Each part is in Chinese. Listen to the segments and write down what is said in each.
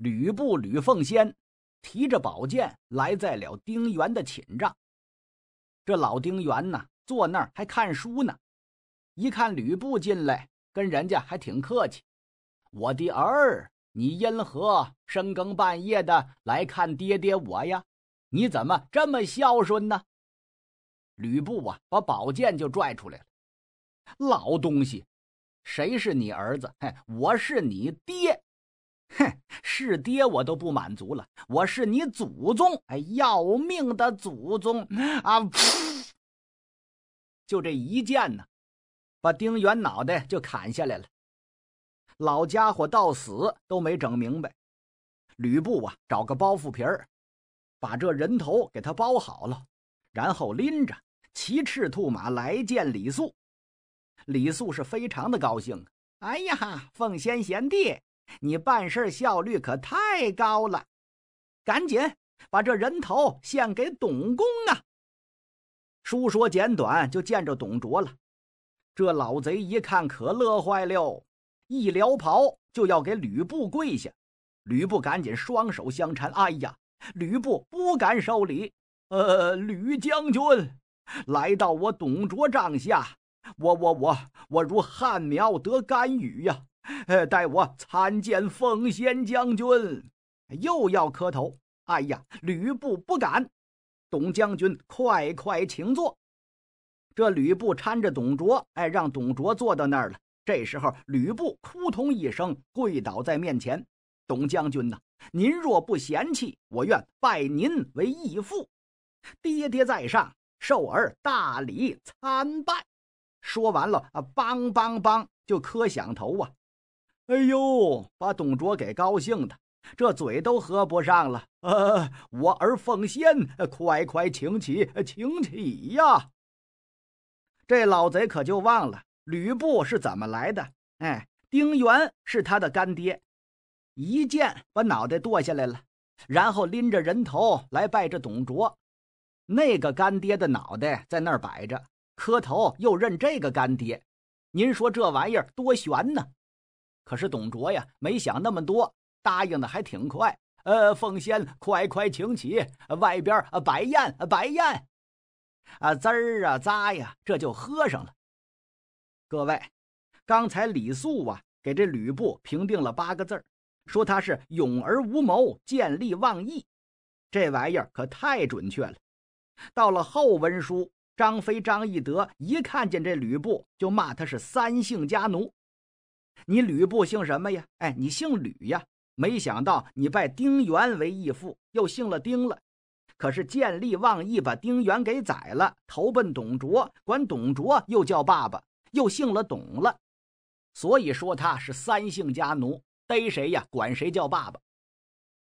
吕布、吕奉先提着宝剑来在了丁原的寝帐。这老丁原呢，坐那儿还看书呢。一看吕布进来，跟人家还挺客气：“我的儿，你因何深更半夜的来看爹爹我呀？你怎么这么孝顺呢？”吕布啊，把宝剑就拽出来了：“老东西，谁是你儿子？嘿，我是你爹。”哼，是爹我都不满足了，我是你祖宗哎，要命的祖宗啊！噗，就这一剑呢，把丁原脑袋就砍下来了。老家伙到死都没整明白。吕布啊，找个包袱皮儿，把这人头给他包好了，然后拎着骑赤兔马来见李肃。李肃是非常的高兴，哎呀，奉先贤弟。你办事效率可太高了，赶紧把这人头献给董公啊！书说简短，就见着董卓了。这老贼一看可乐坏了，一撩袍就要给吕布跪下。吕布赶紧双手相搀，哎呀，吕布不敢受礼。呃，吕将军来到我董卓帐下，我我我我如旱苗得甘雨呀！呃，待我参见奉先将军，又要磕头。哎呀，吕布不敢。董将军，快快请坐。这吕布搀着董卓，哎，让董卓坐到那儿了。这时候，吕布扑通一声跪倒在面前。董将军呐，您若不嫌弃，我愿拜您为义父。爹爹在上，受儿大礼参拜。说完了，啊，梆梆梆，就磕响头啊。哎呦，把董卓给高兴的，这嘴都合不上了。呃，我儿奉先，快快请起，请起呀！这老贼可就忘了吕布是怎么来的。哎，丁原是他的干爹，一剑把脑袋剁下来了，然后拎着人头来拜着董卓。那个干爹的脑袋在那儿摆着，磕头又认这个干爹。您说这玩意儿多悬呢？可是董卓呀，没想那么多，答应的还挺快。呃，奉先，快快请起，外边儿摆宴，摆宴，啊，滋儿啊，咂呀，这就喝上了。各位，刚才李肃啊，给这吕布评定了八个字儿，说他是勇而无谋，见利忘义。这玩意儿可太准确了。到了后文书，张飞、张翼德一看见这吕布，就骂他是三姓家奴。你吕布姓什么呀？哎，你姓吕呀。没想到你拜丁原为义父，又姓了丁了。可是见利忘义，把丁原给宰了，投奔董卓，管董卓又叫爸爸，又姓了董了。所以说他是三姓家奴，逮谁呀，管谁叫爸爸，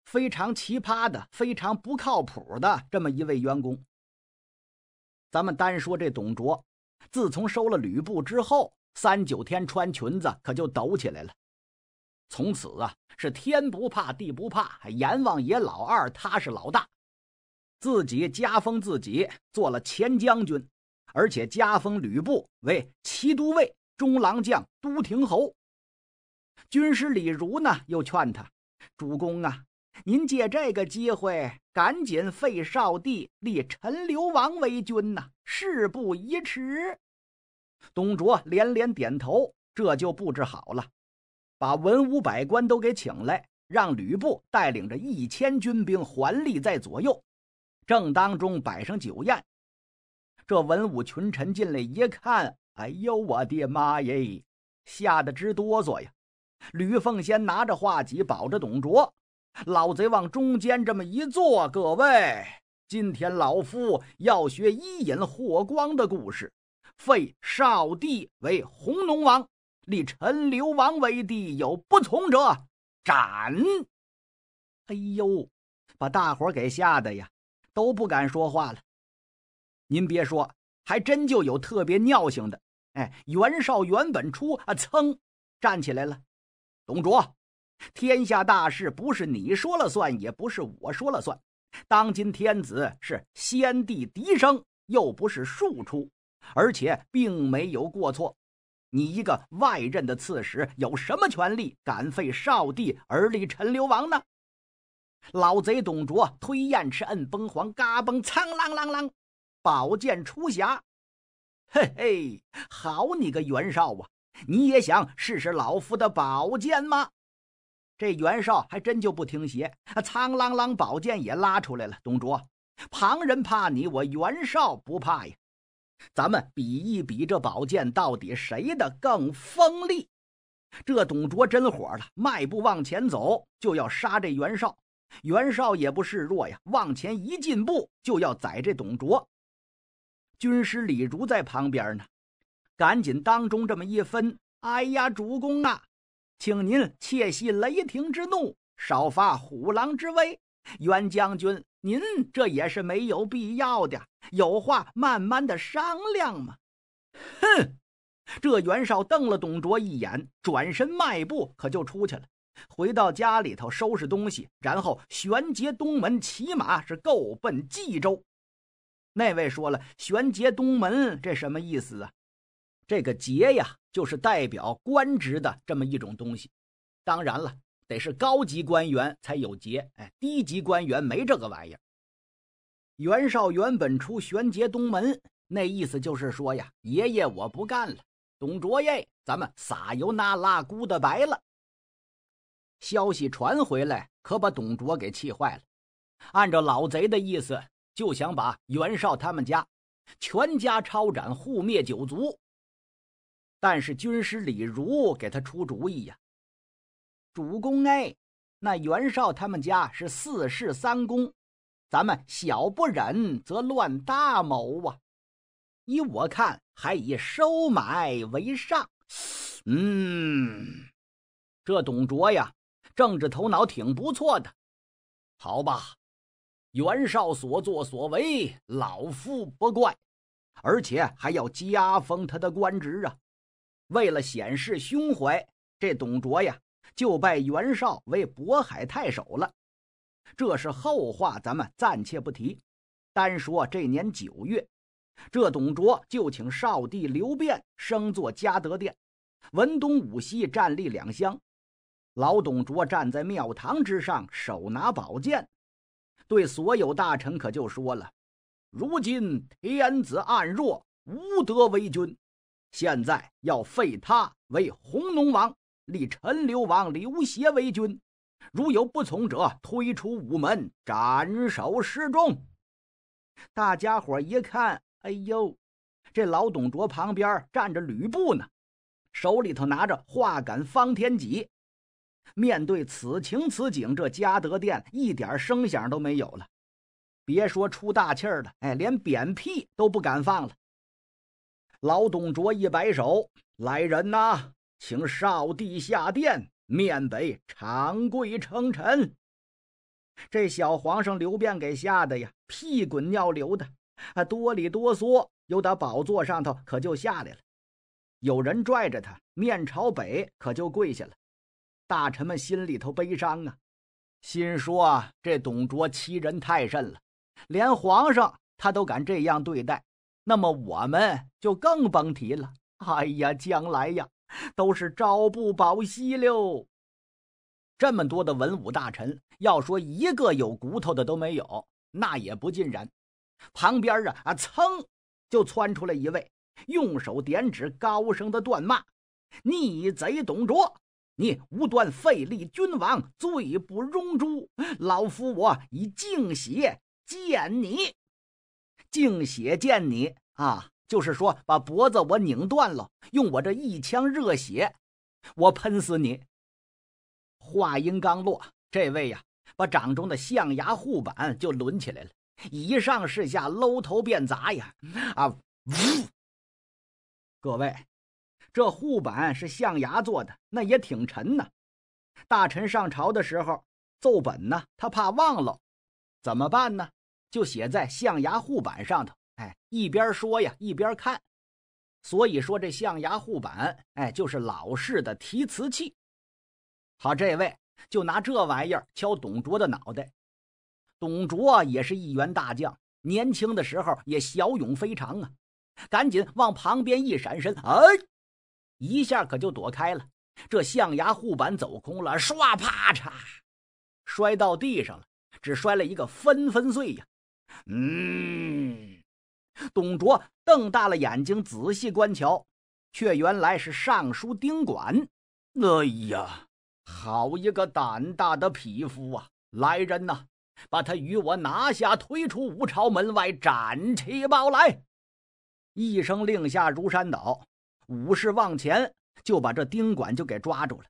非常奇葩的，非常不靠谱的这么一位员工。咱们单说这董卓，自从收了吕布之后。三九天穿裙子可就抖起来了。从此啊，是天不怕地不怕，阎王爷老二他是老大，自己加封自己做了前将军，而且加封吕布为骑都尉、中郎将、都亭侯。军师李儒呢，又劝他：“主公啊，您借这个机会，赶紧废少帝，立陈留王为君呐！事不宜迟。”董卓连连点头，这就布置好了，把文武百官都给请来，让吕布带领着一千军兵环立在左右，正当中摆上酒宴。这文武群臣进来一看，哎呦我的妈耶，吓得直哆嗦呀！吕奉先拿着画戟保着董卓，老贼往中间这么一坐，各位，今天老夫要学伊尹、霍光的故事。废少帝为弘农王，立陈留王为帝。有不从者，斩。哎呦，把大伙给吓得呀，都不敢说话了。您别说，还真就有特别尿性的。哎，袁绍原本出啊，噌，站起来了。董卓，天下大事不是你说了算，也不是我说了算。当今天子是先帝嫡生，又不是庶出。而且并没有过错，你一个外任的刺史有什么权利敢废少帝而立陈留王呢？老贼董卓推燕翅，摁崩簧，嘎嘣，苍啷啷啷，宝剑出匣，嘿嘿，好你个袁绍啊！你也想试试老夫的宝剑吗？这袁绍还真就不听邪，苍啷啷，宝剑也拉出来了。董卓，旁人怕你，我袁绍不怕呀。咱们比一比这宝剑到底谁的更锋利。这董卓真火了，迈步往前走，就要杀这袁绍。袁绍也不示弱呀，往前一进步，就要宰这董卓。军师李儒在旁边呢，赶紧当中这么一分。哎呀，主公啊，请您切息雷霆之怒，少发虎狼之威。袁将军，您这也是没有必要的，有话慢慢的商量嘛。哼，这袁绍瞪了董卓一眼，转身迈步，可就出去了。回到家里头收拾东西，然后玄杰东门，骑马是够奔冀州。那位说了，玄杰东门，这什么意思啊？这个杰”呀，就是代表官职的这么一种东西。当然了。得是高级官员才有节，哎，低级官员没这个玩意儿。袁绍原本出玄节东门，那意思就是说呀，爷爷我不干了。董卓耶，咱们撒油那拉孤的白了。消息传回来，可把董卓给气坏了。按照老贼的意思，就想把袁绍他们家全家抄斩，护灭九族。但是军师李儒给他出主意呀。主公哎，那袁绍他们家是四世三公，咱们小不忍则乱大谋啊。依我看，还以收买为上。嗯，这董卓呀，政治头脑挺不错的。好吧，袁绍所作所为，老夫不怪，而且还要加封他的官职啊。为了显示胸怀，这董卓呀。就拜袁绍为渤海太守了，这是后话，咱们暂且不提。单说这年九月，这董卓就请少帝刘辩升坐嘉德殿，文东武西站立两厢。老董卓站在庙堂之上，手拿宝剑，对所有大臣可就说了：“如今天子暗弱，无德为君，现在要废他为弘农王。”立陈留王刘协为君，如有不从者，推出午门斩首示众。大家伙一看，哎呦，这老董卓旁边站着吕布呢，手里头拿着画杆方天戟。面对此情此景，这嘉德殿一点声响都没有了，别说出大气儿了，哎，连扁屁都不敢放了。老董卓一摆手：“来人呐！”请少帝下殿，面北长跪称臣。这小皇上刘辩给吓得呀，屁滚尿流的，啊哆里哆嗦，又打宝座上头可就下来了。有人拽着他，面朝北，可就跪下了。大臣们心里头悲伤啊，心说：这董卓欺人太甚了，连皇上他都敢这样对待，那么我们就更甭提了。哎呀，将来呀！都是朝不保夕喽。这么多的文武大臣，要说一个有骨头的都没有，那也不尽然。旁边啊啊，噌，就窜出来一位，用手点指，高声的断骂：“逆贼董卓，你无端废立君王，罪不容诛。老夫我以敬血见你，敬血见你啊！”就是说，把脖子我拧断了，用我这一腔热血，我喷死你！话音刚落，这位呀，把掌中的象牙护板就抡起来了，以上是下，搂头便砸呀！啊！各位，这护板是象牙做的，那也挺沉呐。大臣上朝的时候，奏本呢，他怕忘了，怎么办呢？就写在象牙护板上头。哎，一边说呀，一边看。所以说，这象牙护板，哎，就是老式的提词器。好，这位就拿这玩意儿敲董卓的脑袋。董卓也是一员大将，年轻的时候也骁勇非常啊。赶紧往旁边一闪身，哎，一下可就躲开了。这象牙护板走空了，唰啪嚓，摔到地上了，只摔了一个纷纷碎呀。嗯。董卓瞪大了眼睛，仔细观瞧，却原来是尚书丁管。哎呀，好一个胆大的匹夫啊！来人呐，把他与我拿下，推出五朝门外，斩其报来！一声令下如山倒，武士往前就把这丁管就给抓住了。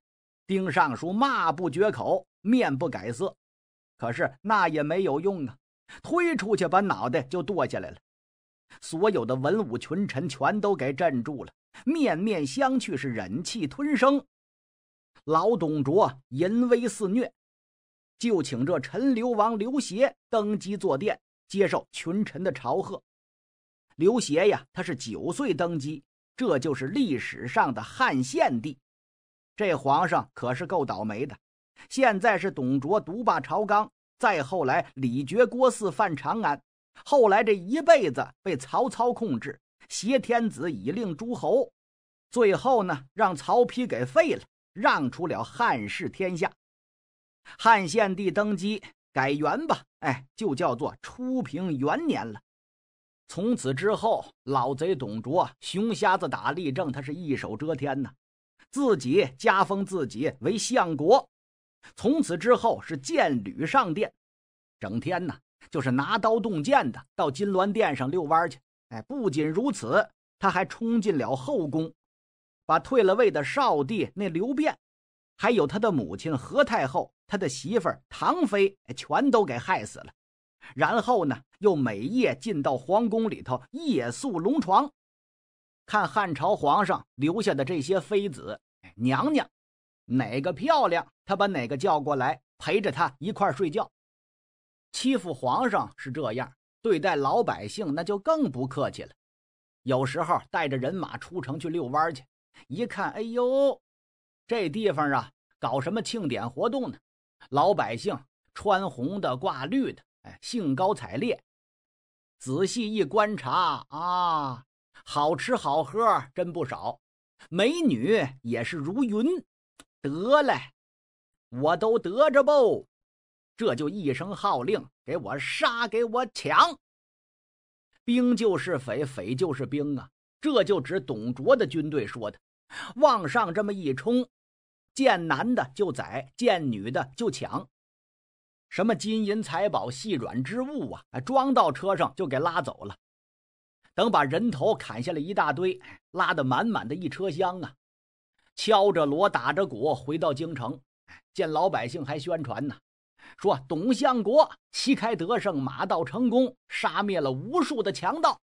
丁尚书骂不绝口，面不改色，可是那也没有用啊，推出去把脑袋就剁下来了。所有的文武群臣全都给镇住了，面面相觑，是忍气吞声。老董卓淫威肆虐，就请这陈留王刘协登基坐殿，接受群臣的朝贺。刘协呀，他是九岁登基，这就是历史上的汉献帝。这皇上可是够倒霉的，现在是董卓独霸朝纲，再后来李傕、郭汜犯长安。后来这一辈子被曹操控制，挟天子以令诸侯，最后呢让曹丕给废了，让出了汉室天下。汉献帝登基改元吧，哎，就叫做初平元年了。从此之后，老贼董卓，熊瞎子打立正，他是一手遮天呐，自己加封自己为相国。从此之后是剑履上殿，整天呢。就是拿刀动剑的，到金銮殿上遛弯去。哎，不仅如此，他还冲进了后宫，把退了位的少帝那刘辩，还有他的母亲何太后、他的媳妇儿唐妃，全都给害死了。然后呢，又每夜进到皇宫里头，夜宿龙床，看汉朝皇上留下的这些妃子、娘娘，哪个漂亮，他把哪个叫过来陪着他一块儿睡觉。欺负皇上是这样，对待老百姓那就更不客气了。有时候带着人马出城去遛弯去，一看，哎呦，这地方啊，搞什么庆典活动呢？老百姓穿红的，挂绿的，哎，兴高采烈。仔细一观察啊，好吃好喝真不少，美女也是如云。得嘞，我都得着不？这就一声号令，给我杀，给我抢。兵就是匪，匪就是兵啊！这就指董卓的军队说的。往上这么一冲，见男的就宰，见女的就抢，什么金银财宝、细软之物啊，装到车上就给拉走了。等把人头砍下来一大堆，拉得满满的一车厢啊！敲着锣，打着鼓，回到京城，见老百姓还宣传呢。说董相国旗开得胜，马到成功，杀灭了无数的强盗，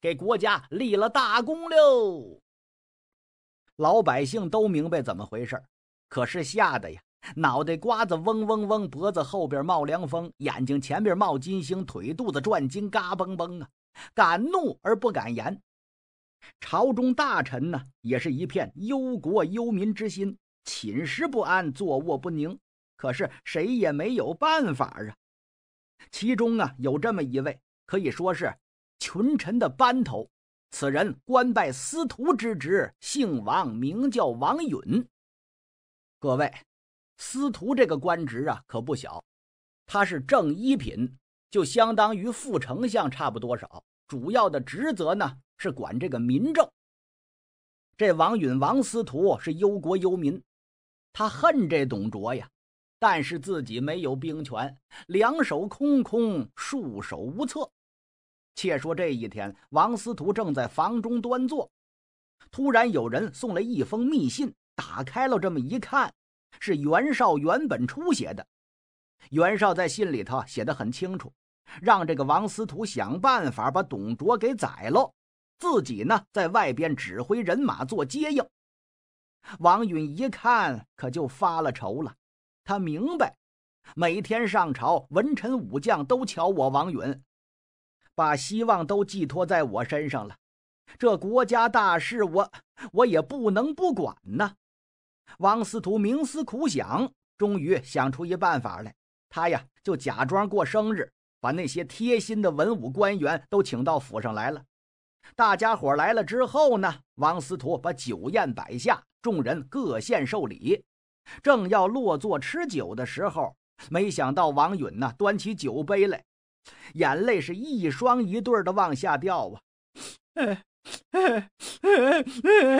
给国家立了大功喽。老百姓都明白怎么回事可是吓得呀，脑袋瓜子嗡嗡嗡，脖子后边冒凉风，眼睛前边冒金星，腿肚子转筋，嘎嘣嘣啊！敢怒而不敢言。朝中大臣呢，也是一片忧国忧民之心，寝食不安，坐卧不宁。可是谁也没有办法啊！其中啊有这么一位，可以说是群臣的班头。此人官拜司徒之职，姓王，名叫王允。各位，司徒这个官职啊可不小，他是正一品，就相当于副丞相差不多少。主要的职责呢是管这个民政。这王允王司徒是忧国忧民，他恨这董卓呀。但是自己没有兵权，两手空空，束手无策。且说这一天，王司徒正在房中端坐，突然有人送来一封密信，打开了这么一看，是袁绍原本初写的。袁绍在信里头写的很清楚，让这个王司徒想办法把董卓给宰了，自己呢在外边指挥人马做接应。王允一看，可就发了愁了。他明白，每天上朝，文臣武将都瞧我王允，把希望都寄托在我身上了。这国家大事，我我也不能不管呐。王司徒冥思苦想，终于想出一办法来。他呀，就假装过生日，把那些贴心的文武官员都请到府上来了。大家伙来了之后呢，王司徒把酒宴摆下，众人各献寿礼。正要落座吃酒的时候，没想到王允呢，端起酒杯来，眼泪是一双一对的往下掉啊！哎，哎，哎，哎，哎，哎，哎，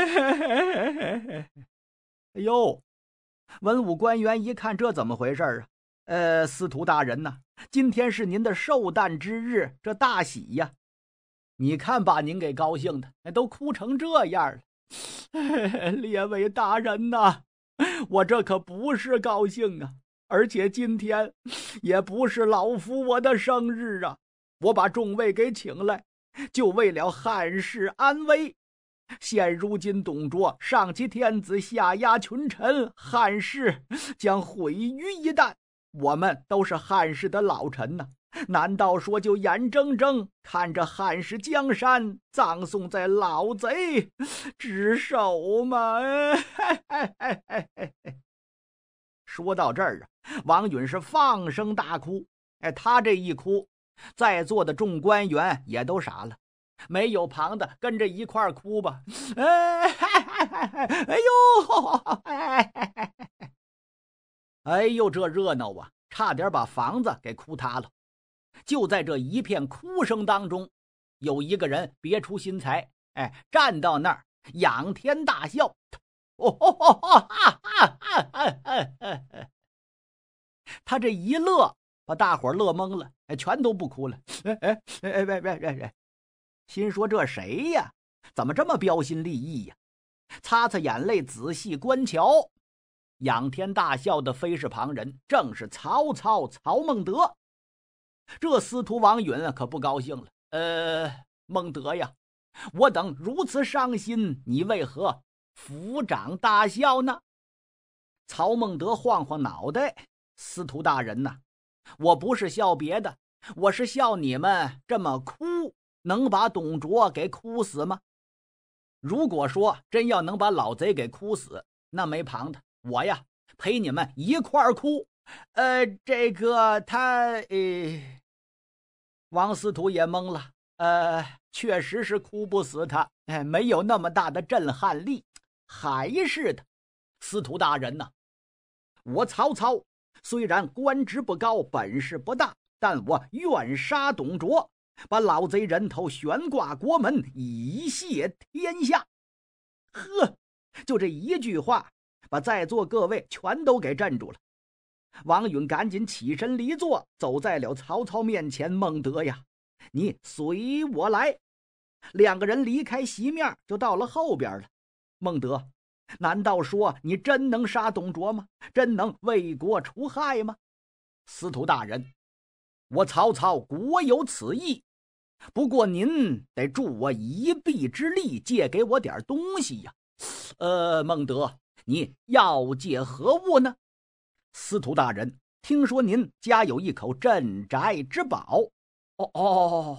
哎，哎，哎，哎呦！文武官员一看，这怎么回事啊？呃，司徒大人呢？今天是您的寿诞之日，这大喜呀！你看把您给高兴的，都哭成这样了。列位大人呐！我这可不是高兴啊，而且今天也不是老夫我的生日啊！我把众位给请来，就为了汉室安危。现如今，董卓上欺天子，下压群臣，汉室将毁于一旦。我们都是汉室的老臣呐，难道说就眼睁睁看着汉室江山葬送在老贼之手吗？哎哎哎哎！说到这儿啊，王允是放声大哭。哎，他这一哭，在座的众官员也都傻了。没有旁的，跟着一块哭吧。哎，哈哈哈哈！哎呦，哎呦，这热闹啊，差点把房子给哭塌了。就在这一片哭声当中，有一个人别出心裁，哎，站到那儿仰天大笑。哦哦哦哦啊啊啊啊啊！他这一乐，把大伙乐懵了，全都不哭了。哎哎哎哎，别别别别！心说这谁呀？怎么这么标新立异呀？擦擦眼泪，仔细观瞧，仰天大笑的非是旁人，正是曹操曹孟德。这司徒王允可不高兴了，呃，孟德呀，我等如此伤心，你为何？抚掌大笑呢？曹孟德晃晃脑袋：“司徒大人呐，我不是笑别的，我是笑你们这么哭，能把董卓给哭死吗？如果说真要能把老贼给哭死，那没旁的，我呀陪你们一块儿哭。呃，这个他……呃，王司徒也懵了。呃，确实是哭不死他，哎，没有那么大的震撼力。”还是的，司徒大人呐！我曹操虽然官职不高，本事不大，但我愿杀董卓，把老贼人头悬挂国门，以谢天下。呵，就这一句话，把在座各位全都给镇住了。王允赶紧起身离座，走在了曹操面前。孟德呀，你随我来。两个人离开席面，就到了后边了。孟德，难道说你真能杀董卓吗？真能为国除害吗？司徒大人，我曹操国有此意，不过您得助我一臂之力，借给我点东西呀。呃，孟德，你要借何物呢？司徒大人，听说您家有一口镇宅之宝。哦哦哦，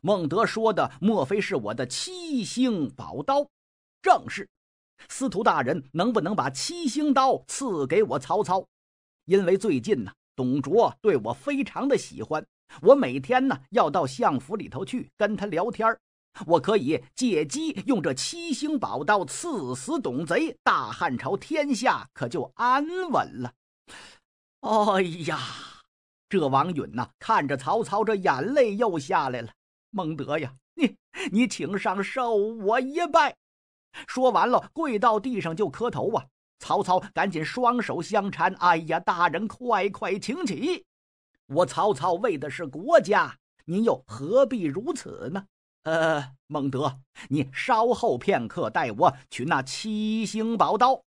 孟德说的莫非是我的七星宝刀？正是。司徒大人，能不能把七星刀赐给我曹操？因为最近呢，董卓对我非常的喜欢，我每天呢要到相府里头去跟他聊天儿，我可以借机用这七星宝刀刺死董贼，大汉朝天下可就安稳了。哎呀，这王允呐，看着曹操，这眼泪又下来了。孟德呀，你你请上，受我一拜。说完了，跪到地上就磕头啊！曹操赶紧双手相搀，哎呀，大人快快请起！我曹操为的是国家，您又何必如此呢？呃，孟德，你稍后片刻，带我取那七星宝刀。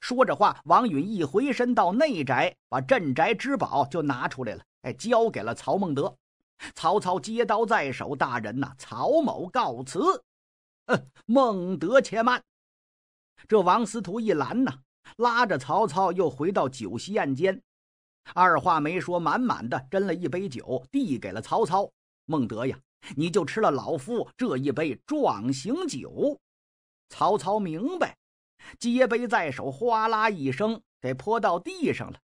说着话，王允一回身到内宅，把镇宅之宝就拿出来了，哎，交给了曹孟德。曹操接刀在手，大人呐，曹某告辞。孟德且慢！这王司徒一拦呢，拉着曹操又回到酒席案间，二话没说，满满的斟了一杯酒，递给了曹操。孟德呀，你就吃了老夫这一杯壮行酒。曹操明白，接杯在手，哗啦一声给泼到地上了。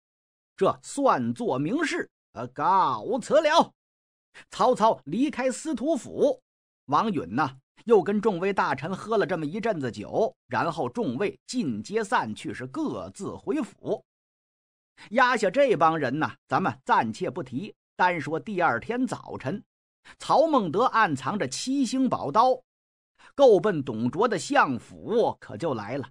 这算作明示，呃，告辞了。曹操离开司徒府，王允呢又跟众位大臣喝了这么一阵子酒，然后众位进皆散去，是各自回府。压下这帮人呢，咱们暂且不提。单说第二天早晨，曹孟德暗藏着七星宝刀，够奔董卓的相府，可就来了。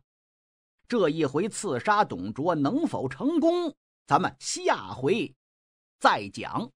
这一回刺杀董卓能否成功，咱们下回再讲。